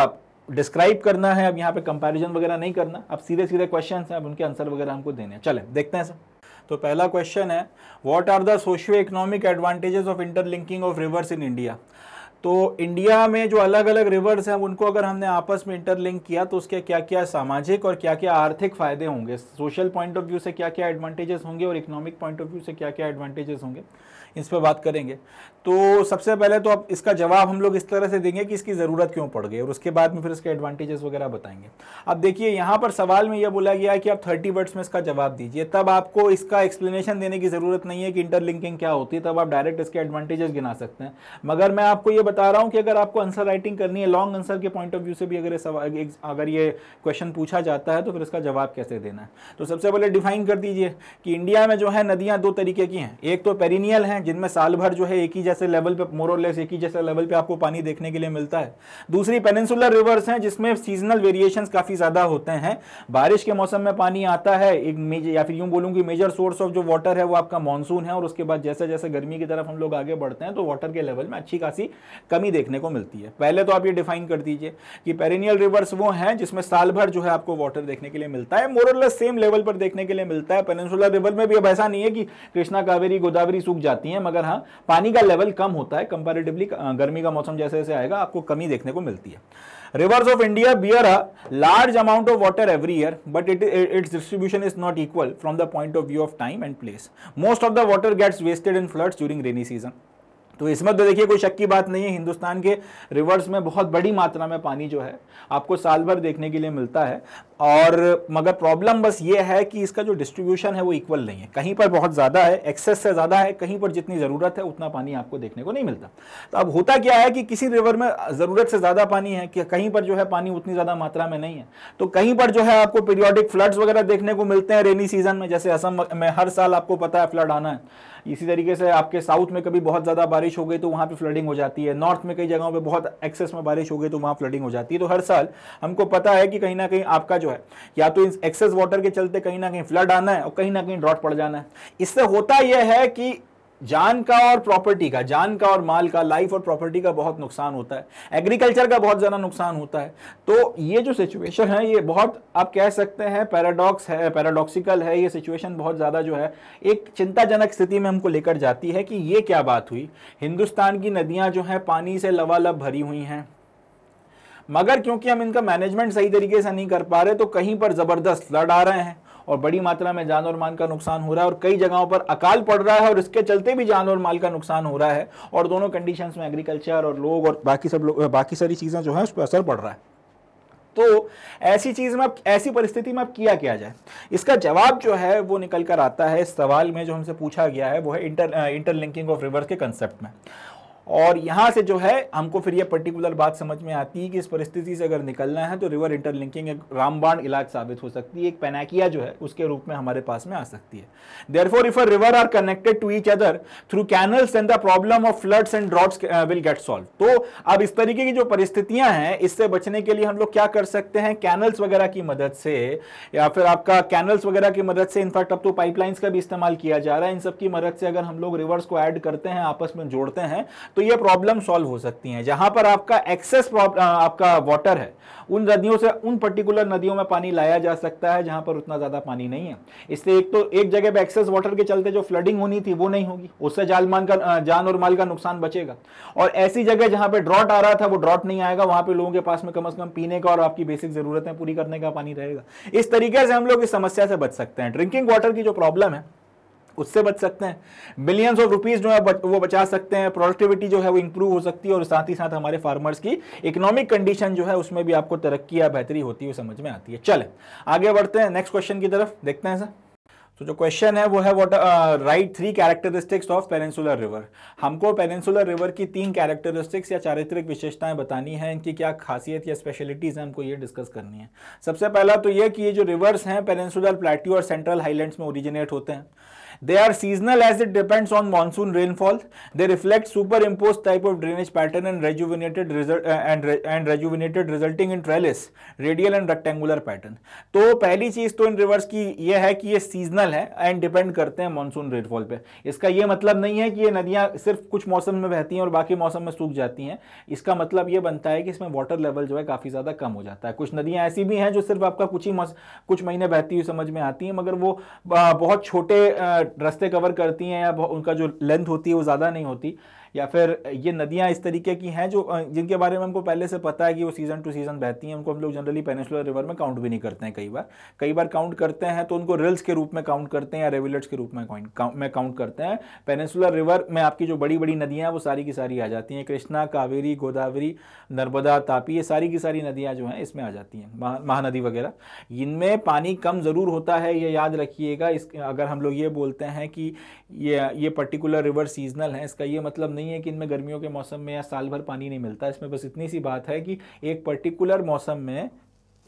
डिस्क्राइब करना है अब यहाँ पे कंपैरिजन वगैरह नहीं करना अब सीधे सीधे क्वेश्चन हैं अब उनके आंसर वगैरह हमको देने हैं चले देखते हैं सर तो पहला क्वेश्चन है what are the socio economic advantages of interlinking of rivers in India तो इंडिया में जो अलग अलग रिवर्स हैं उनको अगर हमने आपस में इंटरलिंक किया तो उसके क्या क्या सामाजिक और क्या क्या आर्थिक फायदे होंगे सोशल पॉइंट ऑफ व्यू से क्या क्या एडवांटेजेस होंगे और इकोनॉमिक पॉइंट ऑफ व्यू से क्या क्या एडवांटेजेस होंगे इस पर बात करेंगे तो सबसे पहले तो अब इसका जवाब हम लोग इस तरह से देंगे कि इसकी ज़रूरत क्यों पड़ गई और उसके बाद में फिर इसके एडवांटेजेस वगैरह बताएंगे अब देखिए यहाँ पर सवाल में यह बोला गया कि आप थर्टी वर्ड्स में इसका जवाब दीजिए तब आपको इसका एक्सप्लेनेशन देने की ज़रूरत नहीं है कि इंटरलिंकिंग क्या होती है तब आप डायरेक्ट इसके एडवांटेजेस गिना सकते हैं मगर मैं आपको ये बता रहा हूँ कि अगर आपको आंसर राइटिंग करनी है लॉन्ग आंसर के पॉइंट ऑफ व्यू से भी अगर अगर ये क्वेश्चन पूछा जाता है तो फिर इसका जवाब कैसे देना है तो सबसे पहले डिफाइन कर दीजिए कि इंडिया में जो है नदियाँ दो तरीके की हैं एक तो पेरिनियल हैं हैं जिनमें साल भर जो है एक ही जैसे लेवल पे मोर और लेस एक ही जैसे लेवल पे आपको पानी देखने के लिए मिलता है दूसरी पेनिनसुलर रिवर्स हैं जिसमें सीजनल वेरिएशंस काफ़ी ज़्यादा होते हैं बारिश के मौसम में पानी आता है एक मेजर या फिर यूं बोलूँ कि मेजर सोर्स ऑफ जो वाटर है वो आपका मानसून है और उसके बाद जैसे जैसे गर्मी की तरफ हम लोग आगे बढ़ते हैं तो वाटर के लेवल में अच्छी खासी कमी देखने को मिलती है पहले तो आप ये डिफाइन कर दीजिए कि पेरेनियल रिवर्स वो हैं जिसमें साल भर जो है आपको वाटर देखने के लिए मिलता है मोर और लेस सेम लेवल पर देखने के लिए मिलता है पेनिनसुलर रिवर में भी अब ऐसा नहीं है कि कृष्णा कावेरी गोदावरी सूख जाती है नहीं है मगर हाँ पानी का लेवल कम होता है कंपेरेटिवली गर्मी का मौसम जैसे जैसे आएगा आपको कमी देखने को मिलती है rivers of India bear a large amount of water every year but it its distribution is not equal from the point of view of time and place most of the water gets wasted in floods during rainy season तो इसमें तो देखिए कोई शक की बात नहीं है हिंदुस्तान के रिवर्स में बहुत बड़ी मात्रा में पानी जो है आपको साल भर देखने के लिए मिलता है और मगर प्रॉब्लम बस ये है कि इसका जो डिस्ट्रीब्यूशन है वो इक्वल नहीं है कहीं पर बहुत ज़्यादा है एक्सेस से ज़्यादा है कहीं पर जितनी ज़रूरत है उतना पानी आपको देखने को नहीं मिलता तो अब होता क्या है कि किसी रिवर में ज़रूरत से ज़्यादा पानी है कि कहीं पर जो है पानी उतनी ज़्यादा मात्रा में नहीं है तो कहीं पर जो है आपको पीरियोडिक फ्लड्स वगैरह देखने को मिलते हैं रेनी सीजन में जैसे असम में हर साल आपको पता है फ्लड आना है इसी तरीके से आपके साउथ में कभी बहुत ज़्यादा बारिश हो गई तो वहाँ पर फ्लडिंग हो जाती है नॉर्थ में कई जगहों पर बहुत एक्सेस में बारिश हो गई तो वहाँ फ्लडिंग हो जाती है तो हर साल हमको पता है कि कहीं ना कहीं आपका जो है या तो एक्सेस वाटर के चलते कहीं ना कहीं फ्लड आना है और कहीं ना कहीं ड्रॉट पड़ जाना है इससे होता यह है कि जान का और प्रॉपर्टी का जान का और माल का लाइफ और प्रॉपर्टी का बहुत नुकसान होता है एग्रीकल्चर का बहुत ज़्यादा नुकसान होता है तो ये जो सिचुएशन है ये बहुत आप कह सकते हैं पैराडॉक्स है पैराडॉक्सिकल है ये सिचुएशन बहुत ज़्यादा जो है एक चिंताजनक स्थिति में हमको लेकर जाती है कि ये क्या बात हुई हिंदुस्तान की नदियां जो हैं पानी से लवालब भरी हुई हैं मगर क्योंकि हम इनका मैनेजमेंट सही तरीके से नहीं कर पा रहे तो कहीं पर ज़बरदस्त लड़ आ रहे हैं और बड़ी मात्रा में जान और माल का नुकसान हो रहा है और कई जगहों पर अकाल पड़ रहा है और इसके चलते भी जान और माल का नुकसान हो रहा है और दोनों कंडीशन में एग्रीकल्चर और लोग और बाकी सब लोग बाकी सारी चीज़ें जो है उस पर असर पड़ रहा है तो ऐसी चीज में अब ऐसी परिस्थिति में अब किया क्या जाए इसका जवाब जो है वो निकल कर आता है इस सवाल में जो हमसे पूछा गया है वो है इंटर इंटरलिंकिंग ऑफ रिवर्स के कंसेप्ट में और यहां से जो है हमको फिर ये पर्टिकुलर बात समझ में आती है कि इस परिस्थिति से अगर निकलना है तो रिवर इंटरलिंकिंग एक रामबाण इलाज साबित हो सकती है एक पैनाकिया जो है उसके रूप में हमारे पास में आ सकती है therefore if a river are connected to each other through canals and the problem of floods and droughts will get solve तो अब इस तरीके की जो परिस्थितियां हैं इससे बचने के लिए हम लोग क्या कर सकते हैं कैनल्स वगैरह की मदद से या फिर आपका कैनल्स वगैरह की मदद से इनफैक्ट अब तो पाइपलाइंस का भी इस्तेमाल किया जा रहा है इन सब की मदद से अगर हम लोग रिवर्स को ऐड करते हैं आपस में जोड़ते हैं तो ये प्रॉब्लम सॉल्व हो सकती हैं जहां पर आपका एक्सेस आपका वाटर है उन नदियों से उन पर्टिकुलर नदियों में पानी लाया जा सकता है जहां पर उतना ज्यादा पानी नहीं है इससे एक तो एक जगह पर एक्सेस वाटर के चलते जो फ्लडिंग होनी थी वो नहीं होगी उससे जाल का जान और माल का नुकसान बचेगा और ऐसी जगह जहां पर ड्रॉट आ रहा था वो ड्रॉट नहीं आएगा वहां पर लोगों के पास में कम अज कम पीने का और आपकी बेसिक जरूरतें पूरी करने का पानी रहेगा इस तरीके से हम लोग इस समस्या से बच सकते हैं ड्रिंकिंग वाटर की जो प्रॉब्लम है उससे बच सकते हैं मिलियंस ऑफ रुपीज जो है वो बचा सकते हैं प्रोडक्टिविटी जो है वो इंप्रूव हो सकती है और साथ ही साथ हमारे फार्मर्स की इकोनॉमिक कंडीशन जो है उसमें भी आपको तरक्की या बेहतरी होती हुई समझ में आती है चले आगे बढ़ते हैं नेक्स्ट क्वेश्चन की तरफ देखते हैं सर तो जो क्वेश्चन है वो है what right three characteristics of peninsular river हमको पेनिनसुलर रिवर की तीन कैरेक्टरिस्टिक्स या चारित्रिक विशेषताएं बतानी है इनकी क्या खासियत या स्पेशलिटीज़ हैं हमको ये डिस्कस करनी है सबसे पहला तो ये कि ये जो रिवर्स हैं पेनिनसुलर प्लेट्यू और सेंट्रल हाईलैंड्स में ओरिजिनेट होते हैं They are seasonal as it depends on monsoon rainfall. They reflect superimposed type of drainage pattern and rejuvenated result, uh, and, re, and rejuvenated resulting in trellis, radial and rectangular pattern. तो पहली चीज तो इन reverse की ये है कि ये seasonal है एंड डिपेंड करते हैं मॉनसून रेनफॉल पे इसका ये मतलब नहीं है कि ये नदियां सिर्फ कुछ मौसम में बहती हैं और बाकी मौसम में सूख जाती हैं इसका मतलब ये बनता है कि इसमें वाटर लेवल जो है काफ़ी ज़्यादा कम हो जाता है कुछ नदियां ऐसी भी हैं जो सिर्फ आपका कुछ ही कुछ महीने बहती हुई समझ में आती हैं मगर वो बहुत छोटे रास्ते कवर करती हैं या उनका जो लेंथ होती है वो ज़्यादा नहीं होती या फिर ये नदियाँ इस तरीके की हैं जो जिनके बारे में हमको पहले से पता है कि वो सीज़न टू सीज़न बहती हैं उनको हम लोग जनरली पेनेसुलर रिवर में काउंट भी नहीं करते हैं कई बार कई बार काउंट करते हैं तो उनको रिल्स के रूप में काउंट करते हैं या रेगुलेट्स के रूप में में काउंट करते हैं पेनिसुलर रिवर में आपकी जो बड़ी बड़ी नदियाँ हैं वो सारी की सारी आ जाती हैं कृष्णा कावेरी गोदावरी नर्मदा तापी ये सारी की सारी नदियाँ जो हैं इसमें आ जाती हैं महानदी वगैरह इनमें पानी कम ज़रूर होता है ये याद रखिएगा इस अगर हम लोग ये बोल बोलते हैं कि ये ये पर्टिकुलर रिवर सीजनल है इसका ये मतलब नहीं है कि इनमें गर्मियों के मौसम में या साल भर पानी नहीं मिलता इसमें बस इतनी सी बात है कि एक पर्टिकुलर मौसम में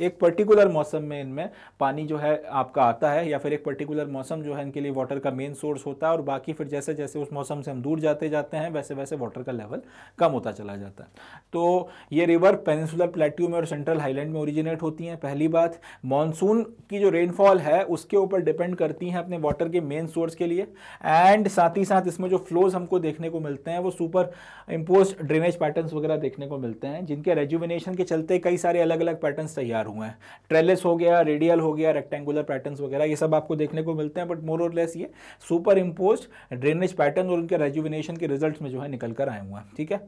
एक पर्टिकुलर मौसम में इनमें पानी जो है आपका आता है या फिर एक पर्टिकुलर मौसम जो है इनके लिए वाटर का मेन सोर्स होता है और बाकी फिर जैसे जैसे उस मौसम से हम दूर जाते जाते हैं वैसे वैसे वाटर का लेवल कम होता चला जाता है तो ये रिवर पेनिसुलर प्लेट्यू में और सेंट्रल हाईलैंड में ओरिजिनेट होती हैं पहली बात मानसून की जो रेनफॉल है उसके ऊपर डिपेंड करती हैं अपने वाटर के मेन सोर्स के लिए एंड साथ ही साथ इसमें जो फ्लोज हमको देखने को मिलते हैं वो सुपर इम्पोज ड्रेनेज पैटर्न वगैरह देखने को मिलते हैं जिनके रेजुविनेशन के चलते कई सारे अलग अलग पैटर्न तैयार तैयार हुए हैं ट्रेलिस हो गया रेडियल हो गया रेक्टेंगुलर पैटर्न्स वगैरह ये सब आपको देखने को मिलते हैं बट मोर और लेस ये सुपर इम्पोज ड्रेनेज पैटर्न और उनके रेजुविनेशन के रिजल्ट में जो है निकल कर आए हुए हैं ठीक है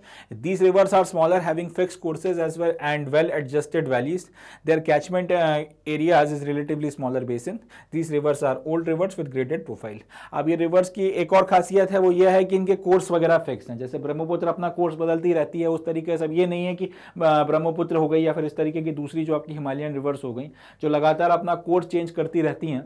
these rivers are smaller having fix courses as well and well adjusted valleys their catchment areas is relatively smaller basin these rivers are old rivers with graded profile अब ये रिवर्स की एक और खासियत है वो ये है कि इनके कोर्स वगैरह फिक्स हैं जैसे ब्रह्मपुत्र अपना कोर्स बदलती रहती है उस तरीके से अब ये नहीं है कि ब्रह्मपुत्र हो गई या फिर इस तरीके की दूसरी जो आपकी हिमालयन रिवर्स हो गई जो लगातार अपना कोर्स चेंज करती रहती हैं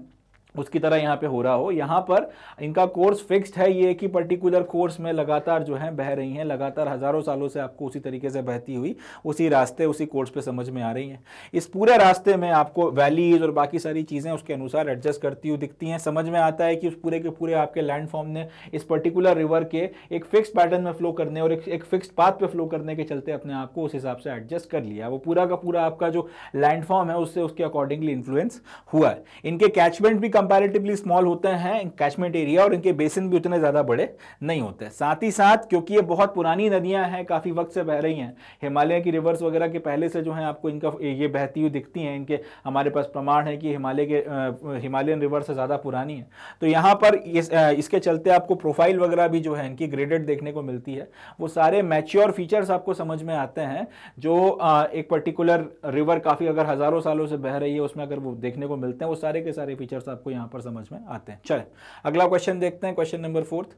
उसकी तरह यहाँ पे हो रहा हो यहाँ पर इनका कोर्स फिक्स्ड है ये कि पर्टिकुलर कोर्स में लगातार जो है बह रही हैं लगातार हज़ारों सालों से आपको उसी तरीके से बहती हुई उसी रास्ते उसी कोर्स पे समझ में आ रही हैं इस पूरे रास्ते में आपको वैलीज और बाकी सारी चीज़ें उसके अनुसार एडजस्ट करती हुई दिखती हैं समझ में आता है कि उस पूरे के पूरे आपके लैंडफॉर्म ने इस पर्टिकुलर रिवर के एक फिक्स पैटर्न में फ्लो करने और एक, फिक्स पाथ पर फ्लो करने के चलते अपने आप को उस हिसाब से एडजस्ट कर लिया वो पूरा का पूरा आपका जो लैंडफॉर्म है उससे उसके अकॉर्डिंगली इन्फ्लुएंस हुआ है इनके कैचमेंट भी कंपैरेटिवली स्मॉल होते हैं कैचमेंट एरिया और इनके बेसिन भी उतने ज़्यादा बड़े नहीं होते साथ ही साथ क्योंकि ये बहुत पुरानी नदियां हैं काफ़ी वक्त से बह रही हैं हिमालय की रिवर्स वगैरह के पहले से जो है आपको इनका ये बहती हुई दिखती हैं इनके हमारे पास प्रमाण है कि हिमालय के हिमालयन रिवर्स से ज़्यादा पुरानी है तो यहाँ पर इस, इसके चलते आपको प्रोफाइल वगैरह भी जो है इनकी ग्रेडेड देखने को मिलती है वो सारे मैच्योर फीचर्स आपको समझ में आते हैं जो एक पर्टिकुलर रिवर काफ़ी अगर हज़ारों सालों से बह रही है उसमें अगर वो देखने को मिलते हैं वो सारे के सारे फीचर्स आपको यहां पर समझ में आते हैं चले अगला क्वेश्चन देखते हैं question number fourth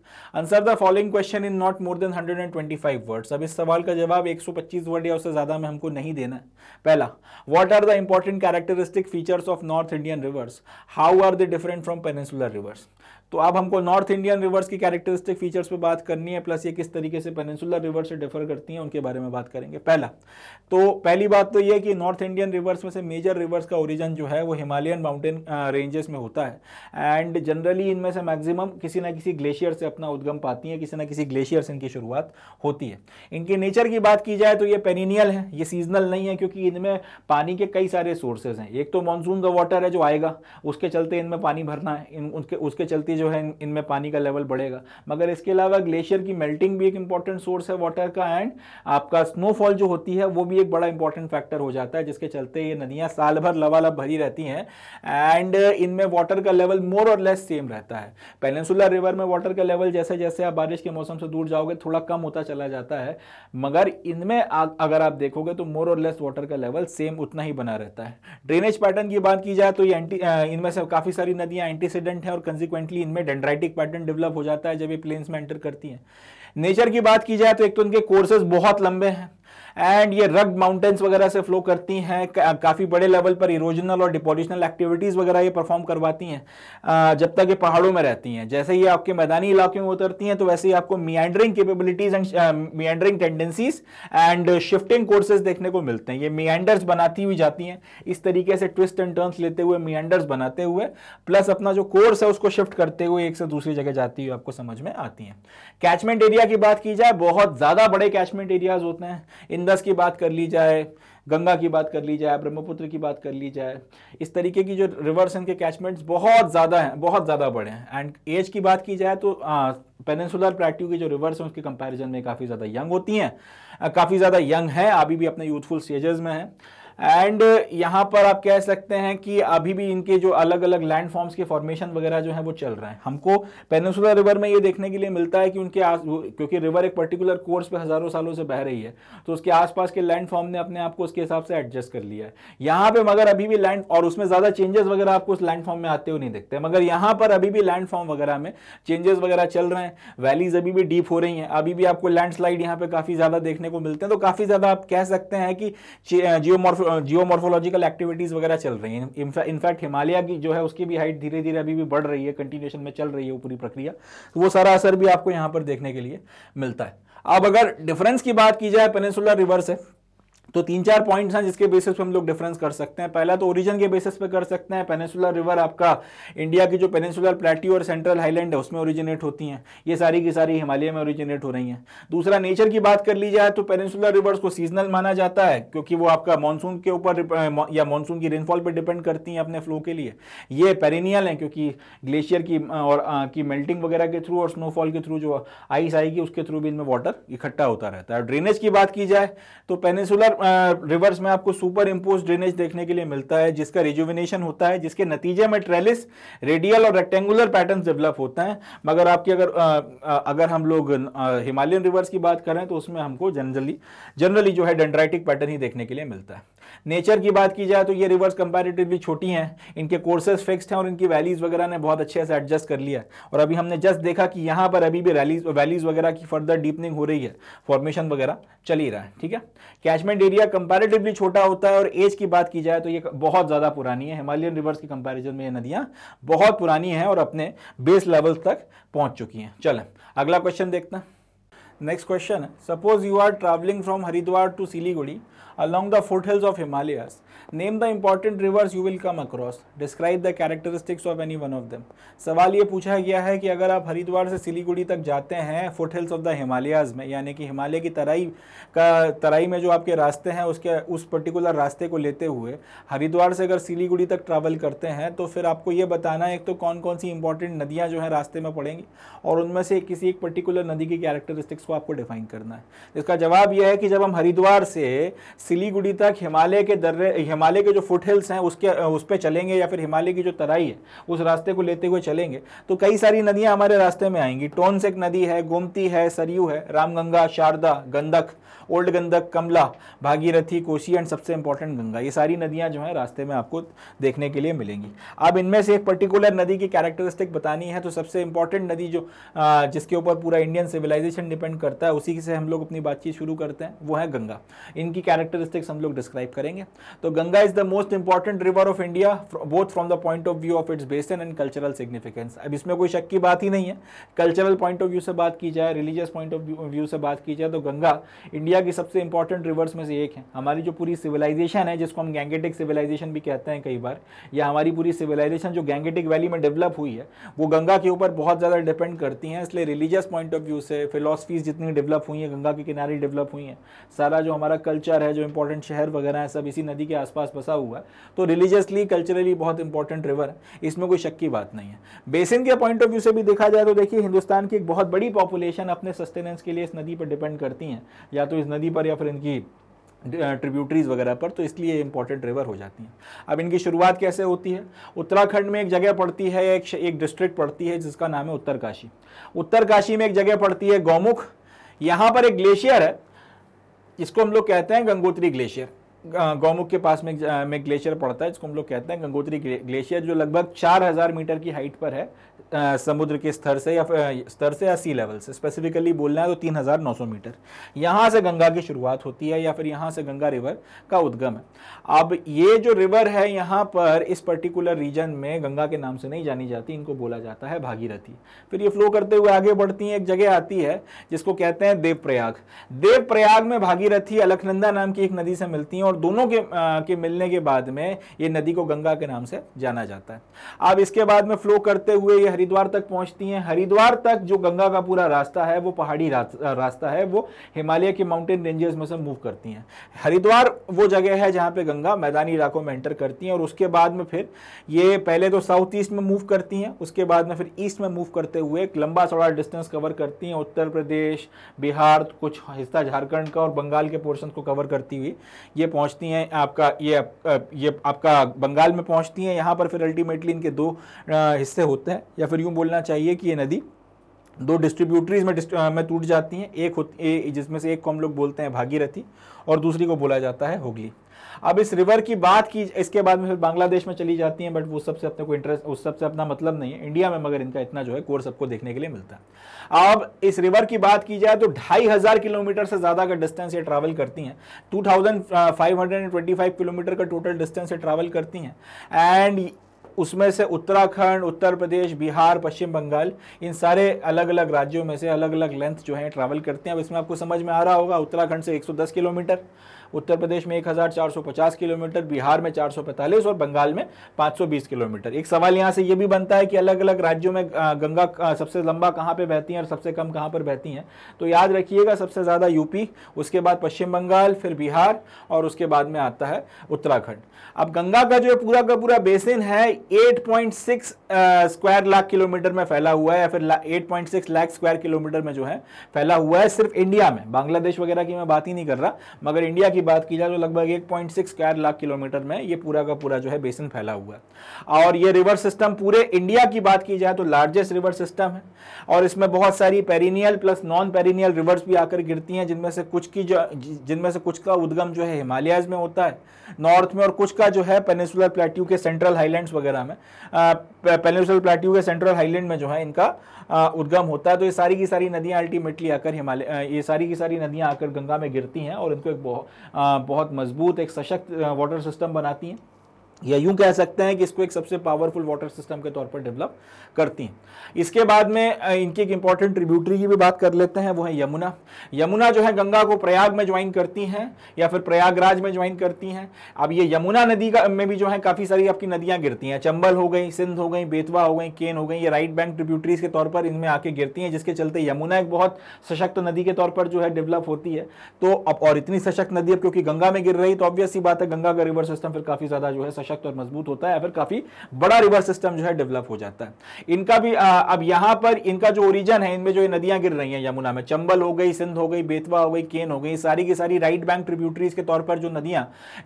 answer the following question in not more than 125 words अब इस सवाल का जवाब 125 वर्ड या उससे ज़्यादा में हमको नहीं देना है पहला what are the important characteristic features of north Indian rivers how are the different from peninsular rivers तो अब हमको नॉर्थ इंडियन रिवर्स की कैरेक्टरिस्टिक फीचर्स पे बात करनी है प्लस ये किस तरीके से पेनिसुलर रिवर्स से डिफर करती हैं उनके बारे में बात करेंगे पहला तो पहली बात तो ये कि नॉर्थ इंडियन रिवर्स में से मेजर रिवर्स का ओरिजन जो है वो हिमालयन माउंटेन रेंजेस में होता है एंड जनरली इनमें से मैक्सिमम किसी ना किसी ग्लेशियर से अपना उद्गम पाती है किसी ना किसी ग्लेशियर से इनकी शुरुआत होती है इनके नेचर की बात की जाए तो ये पेनिनियल है ये सीजनल नहीं है क्योंकि इनमें पानी के कई सारे सोर्सेज हैं एक तो मानसून का वाटर है जो आएगा उसके चलते इनमें पानी भरना है उसके चलते जो है इनमें पानी का लेवल बढ़ेगा मगर इसके अलावा ग्लेशियर की मेल्टिंग भी एक इंपॉर्टेंट सोर्स है वाटर का एंड आपका स्नोफॉल जो होती है वो भी एक बड़ा इंपॉर्टेंट फैक्टर हो जाता है जिसके चलते ये नदियाँ साल भर लवालब भरी रहती हैं एंड इनमें वाटर का लेवल मोर और लेस सेम रहता है पेनसुलर रिवर में वाटर का लेवल जैसे जैसे आप बारिश के मौसम से दूर जाओगे थोड़ा कम होता चला जाता है मगर इनमें अगर आप देखोगे तो मोर और लेस वाटर का लेवल सेम उतना ही बना रहता है ड्रेनेज पैटर्न की बात की जाए तो ये इनमें से काफ़ी सारी नदियां एंटीसीडेंट हैं और कंसिक्वेंटली इनमें डेंड्राइटिक पैटर्न डेवलप हो जाता है जब ये प्लेन्स में एंटर करती हैं नेचर की बात की जाए तो एक तो इनके कोर्सेज बहुत लंबे हैं एंड ये रग माउंटेन्स वगैरह से फ्लो करती हैं काफ़ी बड़े लेवल पर इरोजनल और डिपोजिशनल एक्टिविटीज़ वगैरह ये परफॉर्म करवाती हैं जब तक ये पहाड़ों में रहती हैं जैसे ही आपके मैदानी इलाके में उतरती हैं तो वैसे ही आपको meandering capabilities and meandering tendencies and shifting courses देखने को मिलते हैं ये मियांडर्स बनाती हुई जाती हैं इस तरीके से ट्विस्ट एंड टर्न्स लेते हुए मियांडर्स बनाते हुए प्लस अपना जो कोर्स है उसको शिफ्ट करते हुए एक से दूसरी जगह जाती हुई आपको समझ में आती हैं कैचमेंट एरिया की बात की जाए बहुत ज़्यादा बड़े कैचमेंट एरियाज होते हैं इन इंदस की बात कर ली जाए गंगा की बात कर ली जाए ब्रह्मपुत्र की बात कर ली जाए इस तरीके की जो रिवर्स इनके कैचमेंट्स बहुत ज़्यादा हैं बहुत ज़्यादा बड़े हैं एंड एज की बात की जाए तो पेनेंसुलर प्लेट्यू की जो रिवर्स हैं उसके कंपैरिजन में काफ़ी ज़्यादा यंग होती हैं काफ़ी ज़्यादा यंग हैं अभी भी अपने यूथफुल स्टेजेस में हैं एंड uh, यहां पर आप कह सकते हैं कि अभी भी इनके जो अलग अलग लैंड फॉर्म्स के फॉर्मेशन वगैरह जो है वो चल रहे हैं हमको पेनसुला रिवर में ये देखने के लिए मिलता है कि उनके आस क्योंकि रिवर एक पर्टिकुलर कोर्स पे हज़ारों सालों से बह रही है तो उसके आसपास के लैंड फॉर्म ने अपने आप को उसके हिसाब से एडजस्ट कर लिया है यहां पर मगर अभी भी लैंड और उसमें ज़्यादा चेंजेस वगैरह आपको उस लैंड फॉर्म में आते हुए नहीं देखते मगर यहां पर अभी भी लैंड फॉर्म वगैरह में चेंजेस वगैरह चल रहे हैं वैलीज अभी भी डीप हो रही हैं अभी भी आपको लैंडस्लाइड यहाँ पर काफ़ी ज़्यादा देखने को मिलते हैं तो काफ़ी ज़्यादा आप कह सकते हैं कि जियोमॉर्फो जियोमॉर्फोलॉजिकल एक्टिविटीज़ वगैरह चल रही हैं इनफैक्ट हिमालय की जो है उसकी भी हाइट धीरे धीरे अभी भी बढ़ रही है कंटिन्यूशन में चल रही है वो पूरी प्रक्रिया तो वो सारा असर भी आपको यहाँ पर देखने के लिए मिलता है अब अगर डिफरेंस की बात की जाए पेनिसुलर रिवर से तो तीन चार पॉइंट्स हैं जिसके बेसिस पे हम लोग डिफरेंस कर सकते हैं पहला तो ओरिजिन के बेसिस पे कर सकते हैं पेनेसुलर रिवर आपका इंडिया की जो पेनेसुलर प्लेट्यू और सेंट्रल हाईलैंड है उसमें ओरिजिनेट होती हैं ये सारी की सारी हिमालय में ओरिजिनेट हो रही हैं दूसरा नेचर की बात कर ली जाए तो पेनेसुलर रिवर्स को सीजनल माना जाता है क्योंकि वो आपका मानसून के ऊपर या मानसून की रेनफॉल पर डिपेंड करती हैं अपने फ्लो के लिए ये पेरिनियल हैं क्योंकि ग्लेशियर की और की मेल्टिंग वगैरह के थ्रू और स्नोफॉल के थ्रू जो आइस आएगी उसके थ्रू भी इनमें वाटर इकट्ठा होता रहता है ड्रेनेज की बात की जाए तो पेनेसुलर रिवर्स में आपको सुपर इम्पोज ड्रेनेज देखने के लिए मिलता है जिसका रिजुविनेशन होता है जिसके नतीजे में ट्रेलिस रेडियल और रेक्टेंगुलर पैटर्न डेवलप होते हैं मगर आपके अगर अगर हम लोग हिमालयन रिवर्स की बात करें तो उसमें हमको जनरली जनरली जो है डेंड्राइटिक पैटर्न ही देखने के लिए मिलता है नेचर की बात की जाए तो ये रिवर्स कंपेरेटिवली छोटी हैं इनके कोर्सेज फिक्स्ड हैं और इनकी वैलीज वगैरह ने बहुत अच्छे से एडजस्ट कर लिया और अभी हमने जस्ट देखा कि यहाँ पर अभी भी रैलीज वैलीज वगैरह की फर्दर डीपनिंग हो रही है फॉर्मेशन वगैरह चल ही रहा है ठीक है कैचमेंट एरिया कंपेरेटिवली छोटा होता है और एज की बात की जाए तो ये बहुत ज़्यादा पुरानी है हिमालयन रिवर्स के कंपेरिजन में ये नदियाँ बहुत पुरानी हैं और अपने बेस लेवल तक पहुँच चुकी हैं चलें अगला क्वेश्चन देखते हैं next question suppose you are travelling from Haridwar to Siliguri along the foothills of Himalayas. Name the important rivers you will come across describe the characteristics of any one of them सवाल ये पूछा गया है कि अगर आप हरिद्वार से सिलीगुड़ी तक जाते हैं foothills of the Himalayas में यानी कि हिमालय की तराई का तराई में जो आपके रास्ते हैं उसके उस पर्टिकुलर रास्ते को लेते हुए हरिद्वार से अगर सिलीगुड़ी तक ट्रैवल करते हैं तो फिर आपको ये बताना है एक तो कौन कौन सी इंपॉर्टेंट नदियाँ जो हैं रास्ते में पड़ेंगी और उनमें से किसी एक पर्टिकुलर नदी की कैरेक्टरिस्टिक्स को आपको डिफाइन करना है इसका जवाब यह है कि जब हम हरिद्वार से सिलीगुड़ी तक हिमालय के दर्रे हिमालय हिमालय के जो फुट हिल्स हैं उसके उस पर चलेंगे या फिर हिमालय की जो तराई है उस रास्ते को लेते हुए चलेंगे तो कई सारी नदियाँ हमारे रास्ते में आएंगी टोनसेक नदी है गोमती है सरयू है रामगंगा शारदा गंदक ओल्ड गंदक कमला भागीरथी कोशी एंड सबसे इंपॉर्टेंट गंगा ये सारी नदियां जो हैं रास्ते में आपको देखने के लिए मिलेंगी अब इनमें से एक पर्टिकुलर नदी की कैरेक्टरिस्टिक बतानी है तो सबसे इंपॉर्टेंट नदी जो जिसके ऊपर पूरा इंडियन सिविलाइजेशन डिपेंड करता है उसी से हम लोग अपनी बातचीत शुरू करते हैं वो है गंगा इनकी कैरेक्टरिस्टिक्स हम लोग डिस्क्राइब करेंगे तो Ganga is the most important river of India both from the point of view of its basin and cultural significance अब इसमें कोई शक की बात ही नहीं है कल्चरल पॉइंट ऑफ व्यू से बात की जाए रिलीजियस पॉइंट ऑफ व्यू से बात की जाए तो गंगा इंडिया इंडिया की सबसे इंपॉर्टेंट रिवर्स में से एक है हमारी जो पूरी सिविलाइजेशन है जिसको हम गैंगेटिक सिविलाइजेशन भी कहते हैं कई बार या हमारी पूरी सिविलाइजेशन जो गैंगेटिक वैली में डेवलप हुई है वो गंगा के ऊपर बहुत ज़्यादा डिपेंड करती हैं इसलिए रिलीजियस पॉइंट ऑफ व्यू से फिलोसफीज जितनी डेवलप हुई हैं गंगा के किनारे डेवलप हुई हैं सारा जो हमारा कल्चर है जो इंपॉर्टेंट शहर वगैरह है सब इसी नदी के आसपास बसा हुआ है तो रिलीजियसली कल्चरली बहुत इंपॉर्टेंट रिवर है इसमें कोई शक की बात नहीं है बेसिन के पॉइंट ऑफ व्यू से भी देखा जाए तो देखिए हिंदुस्तान की एक बहुत बड़ी पॉपुलेशन अपने सस्टेनेंस के लिए इस नदी पर डिपेंड करती हैं या तो इस नदी पर या फिर इनकी ट्रिब्यूटरीज वगैरह पर तो इसलिए इंपॉर्टेंट रिवर हो जाती हैं अब इनकी शुरुआत कैसे होती है उत्तराखंड में एक जगह पड़ती है एक एक डिस्ट्रिक्ट पड़ती है जिसका नाम है उत्तरकाशी उत्तरकाशी में एक जगह पड़ती है गौमुख यहाँ पर एक ग्लेशियर है जिसको हम लोग कहते हैं गंगोत्री ग्लेशियर गौमुख के पास में एक ग्लेशियर पड़ता है जिसको हम लोग कहते हैं गंगोत्री ग्लेशियर जो लगभग चार मीटर की हाइट पर है समुद्र के स्तर से या स्तर से या सी लेवल से स्पेसिफिकली बोलना है तो तीन हज़ार नौ सौ मीटर यहाँ से गंगा की शुरुआत होती है या फिर यहाँ से गंगा रिवर का उद्गम है अब ये जो रिवर है यहाँ पर इस पर्टिकुलर रीजन में गंगा के नाम से नहीं जानी जाती इनको बोला जाता है भागीरथी फिर ये फ्लो करते हुए आगे बढ़ती हैं एक जगह आती है जिसको कहते हैं देवप्रयाग देवप्रयाग में भागीरथी अलखनंदा नाम की एक नदी से मिलती हैं और दोनों के आ, के मिलने के बाद में ये नदी को गंगा के नाम से जाना जाता है अब इसके बाद में फ्लो करते हुए ये हरिद्वार तक पहुंचती हैं हरिद्वार तक जो गंगा का पूरा रास्ता है वो पहाड़ी रास्ता है वो हिमालय के माउंटेन रेंजेस में से मूव करती हैं हरिद्वार वो जगह है जहाँ पे गंगा मैदानी इलाकों में एंटर करती हैं और उसके बाद में फिर ये पहले तो साउथ ईस्ट में मूव करती हैं उसके बाद में फिर ईस्ट में मूव करते हुए एक लंबा चौड़ा डिस्टेंस कवर करती हैं उत्तर प्रदेश बिहार कुछ हिस्सा झारखंड का और बंगाल के पोर्शन को कवर करती हुई ये पहुँचती हैं आपका ये ये आपका बंगाल में पहुँचती हैं यहाँ पर फिर अल्टीमेटली इनके दो हिस्से होते हैं या फिर यूँ बोलना चाहिए कि ये नदी दो डिस्ट्रीब्यूटरीज में में टूट जाती हैं एक होती जिसमें से एक को हम लोग बोलते हैं भागीरथी और दूसरी को बोला जाता है होगली अब इस रिवर की बात की इसके बाद में फिर बांग्लादेश में चली जाती हैं बट वो सबसे अपने को इंटरेस्ट उस सबसे अपना मतलब नहीं है इंडिया में मगर इनका इतना जो है कोर्स सबको देखने के लिए मिलता है अब इस रिवर की बात की जाए तो ढाई हज़ार किलोमीटर से ज़्यादा का डिस्टेंस ये ट्रैवल करती हैं टू किलोमीटर का टोटल डिस्टेंस ये ट्रैवल करती हैं एंड उसमें से उत्तराखंड उत्तर प्रदेश बिहार पश्चिम बंगाल इन सारे अलग अलग राज्यों में से अलग अलग लेंथ जो है ट्रैवल करते हैं अब इसमें आपको समझ में आ रहा होगा उत्तराखंड से 110 किलोमीटर उत्तर प्रदेश में 1450 किलोमीटर बिहार में 445 और बंगाल में 520 किलोमीटर एक सवाल यहाँ से ये भी बनता है कि अलग अलग राज्यों में गंगा सबसे लंबा कहाँ पर बहती है और सबसे कम कहाँ पर बहती हैं तो याद रखिएगा सबसे ज़्यादा यूपी उसके बाद पश्चिम बंगाल फिर बिहार और उसके बाद में आता है उत्तराखंड अब गंगा का जो पूरा का पूरा बेसिन है 8.6 स्क्वायर लाख किलोमीटर में फैला हुआ है या फिर 8.6 लाख स्क्वायर किलोमीटर में जो है फैला हुआ है सिर्फ इंडिया में बांग्लादेश वगैरह की मैं बात ही नहीं कर रहा मगर इंडिया की की बात की जाए तो लगभग एक पॉइंट सिक्स चार लाख किलोमीटर में ये पूरा का पूरा जो है बेसिन फैला हुआ है और ये रिवर सिस्टम पूरे इंडिया की बात की जाए तो लार्जेस्ट रिवर सिस्टम है और इसमें बहुत सारी perennial plus non perennial rivers भी आकर गिरती हैं जिनमें से कुछ की जो जिनमें से कुछ का उद्गम जो है हिमालयाज में होता है नॉर्थ में और कुछ का जो है पेनिसुलर प्लेट्यू के सेंट्रल हाईलैंड्स वगैरह में पेनिसुलर प्लेट्यू के सेंट्रल हाईलैंड में जो है इनका उद्गम होता है तो ये सारी की सारी नदियाँ अल्टीमेटली आकर हिमालय ये सारी की सारी नदियाँ आकर गंगा में गिरती हैं और इनको एक बहुत मजबूत एक सशक्त वाटर सिस्टम बनाती हैं या यूं कह सकते हैं कि इसको एक सबसे पावरफुल वाटर सिस्टम के तौर पर डेवलप करती हैं इसके बाद में इनकी एक इंपॉर्टेंट ट्रिब्यूटरी की भी बात कर लेते हैं वो है यमुना यमुना जो है गंगा को प्रयाग में ज्वाइन करती हैं या फिर प्रयागराज में ज्वाइन करती हैं अब ये यमुना नदी का में भी जो है काफ़ी सारी आपकी नदियाँ गिरती हैं चंबल हो गई सिंध हो गई बेतवा हो गई केन हो गई ये राइट बैंक ट्रिब्यूटरीज के तौर पर इनमें आके गिरती हैं जिसके चलते यमुना एक बहुत सशक्त नदी के तौर पर जो है डेवलप होती है तो अब और इतनी सशक्त नदी अब क्योंकि गंगा में गिर रही तो ऑब्वियस ही बात है गंगा का रिवर सिस्टम फिर काफ़ी ज़्यादा जो है सशक्त सशक्त और मजबूत होता है या फिर काफी बड़ा रिवर सिस्टम जो है डेवलप हो जाता है इनका भी आ, अब यहां पर इनका जो ओरिजन है इनमें जो ये नदियां गिर रही हैं यमुना में चंबल हो गई सिंध हो गई बेतवा हो गई केन हो गई सारी की सारी राइट बैंक ट्रिब्यूटरीज के तौर पर जो नदियां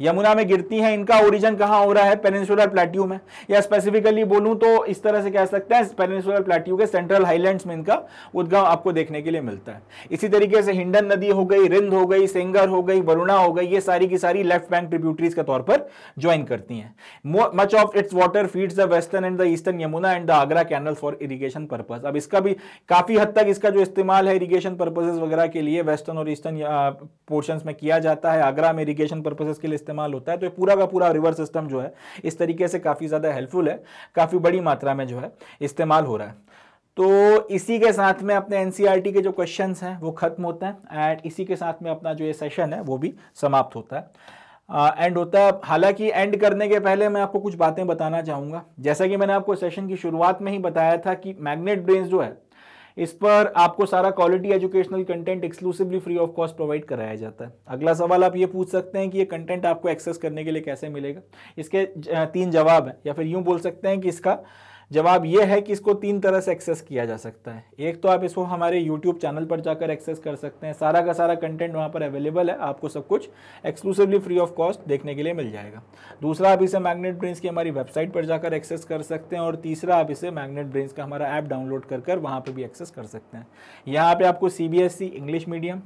यमुना में गिरती हैं इनका ओरिजन कहाँ हो रहा है पेनिनसुलर प्लेट्यू में या स्पेसिफिकली बोलूं तो इस तरह से कह सकते हैं पेनिनसुलर प्लेट्यू के सेंट्रल हाईलैंड में इनका उद्गम आपको देखने के लिए मिलता है इसी तरीके से हिंडन नदी हो गई रिंद हो गई सेंगर हो गई वरुणा हो गई ये सारी की सारी लेफ्ट बैंक ट्रिब्यूटरीज के तौर पर ज्वाइन करती हैं हैं much of its water feeds the western and the eastern Yamuna and the Agra canal for irrigation purpose अब इसका भी काफ़ी हद तक इसका जो इस्तेमाल है इरीगेशन पर्पजेज वगैरह के लिए वेस्टर्न और ईस्टर्न पोर्शन में किया जाता है आगरा में इरीगेशन पर्पजेज के लिए इस्तेमाल होता है तो पूरा का पूरा रिवर सिस्टम जो है इस तरीके से काफ़ी ज़्यादा हेल्पफुल है काफ़ी बड़ी मात्रा में जो है इस्तेमाल हो रहा है तो इसी के साथ में अपने एनसीईआरटी e के जो क्वेश्चंस हैं वो खत्म होते हैं एंड इसी के साथ में अपना जो ये सेशन है वो भी समाप्त होता है एंड होता है हालांकि एंड करने के पहले मैं आपको कुछ बातें बताना चाहूँगा जैसा कि मैंने आपको सेशन की शुरुआत में ही बताया था कि मैग्नेट ब्रेन जो है इस पर आपको सारा quality educational content exclusively free of cost provide कराया जाता है अगला सवाल आप ये पूछ सकते हैं कि ये कंटेंट आपको एक्सेस करने के लिए कैसे मिलेगा इसके तीन जवाब हैं या फिर यूँ बोल सकते हैं कि इसका जवाब यह है कि इसको तीन तरह से एक्सेस किया जा सकता है एक तो आप इसको हमारे यूट्यूब चैनल पर जाकर एक्सेस कर सकते हैं सारा का सारा कंटेंट वहाँ पर अवेलेबल है आपको सब कुछ एक्सक्लूसिवली फ्री ऑफ कॉस्ट देखने के लिए मिल जाएगा दूसरा आप इसे मैग्नेट ब्रेन्स की हमारी वेबसाइट पर जाकर एक्सेस कर सकते हैं और तीसरा आप इसे मैग्नेट ब्रेन्स का हमारा ऐप डाउनलोड कर कर वहाँ पर भी एक्सेस कर सकते हैं यहाँ पर आपको C B S E English medium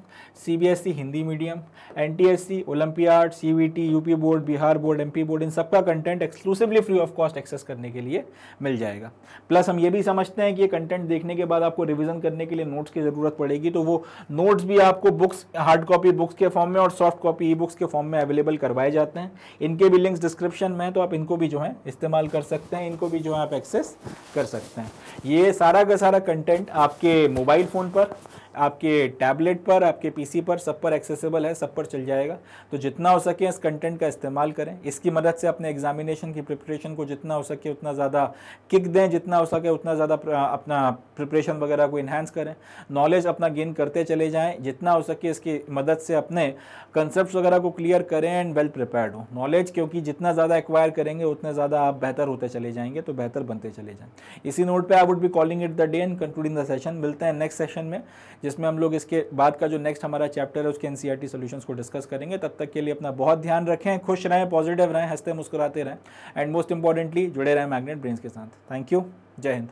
C B S E Hindi medium N T S E olympiad C V T U P board Bihar board M P board इन सबका content exclusively free of cost access करने के लिए मिल जाएगा जाएगा plus हम ये भी समझते हैं कि ये कंटेंट देखने के बाद आपको रिवीजन करने के लिए नोट्स की ज़रूरत पड़ेगी तो वो नोट्स भी आपको बुक्स हार्ड कॉपी बुक्स के फॉर्म में और सॉफ्ट कॉपी ई बुक्स के फॉर्म में अवेलेबल करवाए जाते हैं इनके भी लिंक्स डिस्क्रिप्शन में है तो आप इनको भी जो है इस्तेमाल कर सकते हैं इनको भी जो है आप एक्सेस कर सकते हैं ये सारा का सारा कंटेंट आपके मोबाइल फ़ोन पर आपके टैबलेट पर आपके पीसी पर सब पर एक्सेसिबल है सब पर चल जाएगा तो जितना हो सके इस कंटेंट का इस्तेमाल करें इसकी मदद से अपने एग्जामिनेशन की प्रिपरेशन को जितना हो सके उतना ज़्यादा किक दें जितना हो सके उतना ज़्यादा अपना प्रिपरेशन वगैरह को इन्हेंस करें नॉलेज अपना गेन करते चले जाएँ जितना हो सके इसकी मदद से अपने कंसेप्ट वगैरह को क्लियर करें एंड वेल प्रिपेयर्ड हों नॉलेज क्योंकि जितना ज़्यादा एक्वायर करेंगे उतना ज़्यादा आप बेहतर होते चले जाएंगे तो बेहतर बनते चले जाएँ इसी नोट पर I would be calling it the day and concluding the session मिलते हैं नेक्स्ट सेशन में जिसमें हम लोग इसके बाद का जो नेक्स्ट हमारा चैप्टर है उसके एन सी e को डिस्कस करेंगे तब तक के लिए अपना बहुत ध्यान रखें खुश रहें पॉजिटिव रहें हंसते मुस्कुराते रहें एंड मोस्ट इंपॉर्टेंटली जुड़े रहें मैग्नेट ब्रेन्स के साथ थैंक यू जय हिंद